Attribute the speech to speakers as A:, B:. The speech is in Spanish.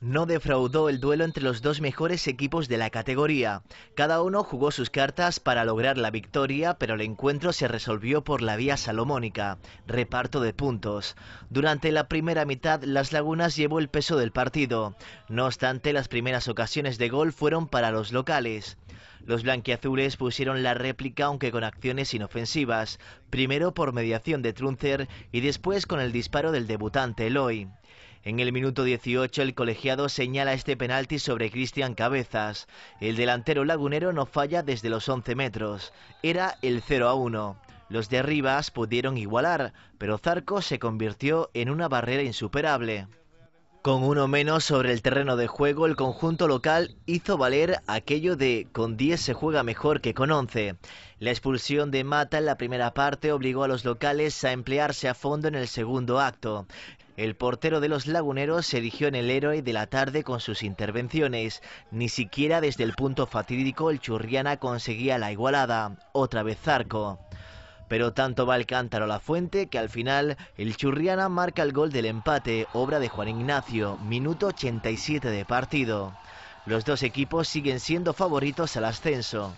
A: No defraudó el duelo entre los dos mejores equipos de la categoría. Cada uno jugó sus cartas para lograr la victoria, pero el encuentro se resolvió por la vía salomónica, reparto de puntos. Durante la primera mitad, Las Lagunas llevó el peso del partido. No obstante, las primeras ocasiones de gol fueron para los locales. Los blanquiazules pusieron la réplica aunque con acciones inofensivas, primero por mediación de Trunzer y después con el disparo del debutante Eloy. En el minuto 18 el colegiado señala este penalti sobre Cristian Cabezas. El delantero lagunero no falla desde los 11 metros. Era el 0 a 1. Los de Rivas pudieron igualar, pero Zarco se convirtió en una barrera insuperable. Con uno menos sobre el terreno de juego, el conjunto local hizo valer aquello de con 10 se juega mejor que con 11. La expulsión de Mata en la primera parte obligó a los locales a emplearse a fondo en el segundo acto. El portero de los laguneros se erigió en el héroe de la tarde con sus intervenciones. Ni siquiera desde el punto fatídico el Churriana conseguía la igualada. Otra vez Zarco. Pero tanto va el cántaro a la fuente que al final el Churriana marca el gol del empate, obra de Juan Ignacio, minuto 87 de partido. Los dos equipos siguen siendo favoritos al ascenso.